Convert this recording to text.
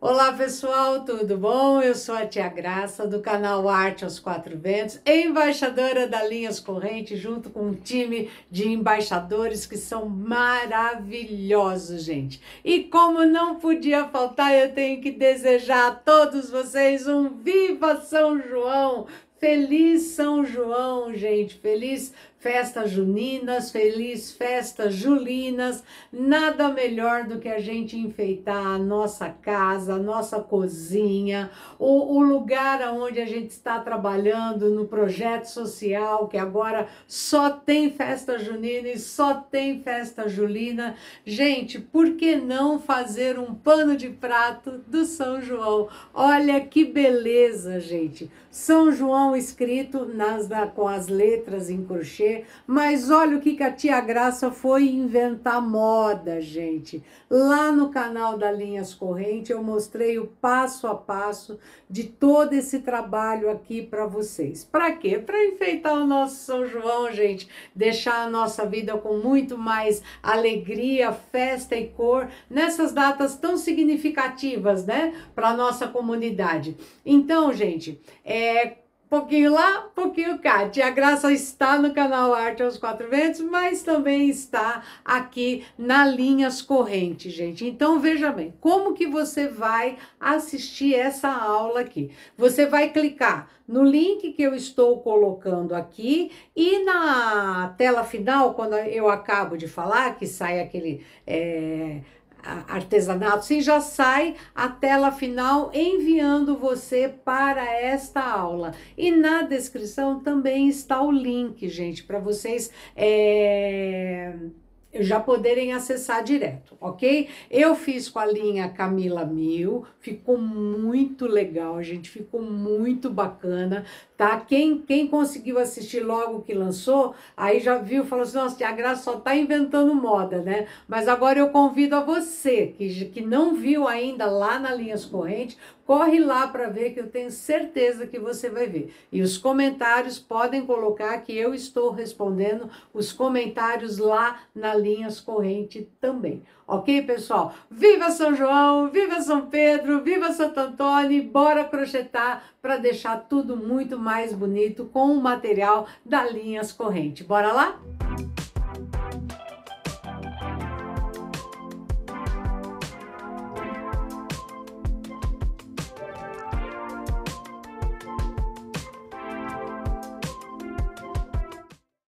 Olá pessoal, tudo bom? Eu sou a Tia Graça do canal Arte aos Quatro Ventos, embaixadora da Linhas correntes, junto com um time de embaixadores que são maravilhosos, gente. E como não podia faltar, eu tenho que desejar a todos vocês um Viva São João! Feliz São João, gente! Feliz festas juninas, feliz festas julinas. Nada melhor do que a gente enfeitar a nossa casa, a nossa cozinha, o, o lugar onde a gente está trabalhando no projeto social, que agora só tem festa junina e só tem festa julina. Gente, por que não fazer um pano de prato do São João? Olha que beleza, gente. São João escrito nas, na, com as letras em crochê mas olha o que, que a tia Graça foi inventar moda, gente. Lá no canal da Linhas Corrente eu mostrei o passo a passo de todo esse trabalho aqui para vocês. Para quê? Para enfeitar o nosso São João, gente. Deixar a nossa vida com muito mais alegria, festa e cor nessas datas tão significativas, né, para nossa comunidade. Então, gente, é pouquinho lá, pouquinho cá. Tia Graça está no canal Arte aos Quatro Ventos, mas também está aqui na Linhas Correntes, gente. Então veja bem, como que você vai assistir essa aula aqui? Você vai clicar no link que eu estou colocando aqui e na tela final, quando eu acabo de falar, que sai aquele... É artesanato, sim, já sai a tela final enviando você para esta aula. E na descrição também está o link, gente, para vocês. É já poderem acessar direto, ok? Eu fiz com a linha Camila Mil, ficou muito legal, gente, ficou muito bacana, tá? Quem, quem conseguiu assistir logo que lançou, aí já viu, falou assim, nossa, a Graça só tá inventando moda, né? Mas agora eu convido a você, que, que não viu ainda lá na Linhas Correntes, corre lá para ver que eu tenho certeza que você vai ver. E os comentários podem colocar que eu estou respondendo os comentários lá na galinhas corrente também. Ok, pessoal? Viva São João, viva São Pedro, viva Santo Antônio, bora crochetar para deixar tudo muito mais bonito com o material da linhas corrente. Bora lá?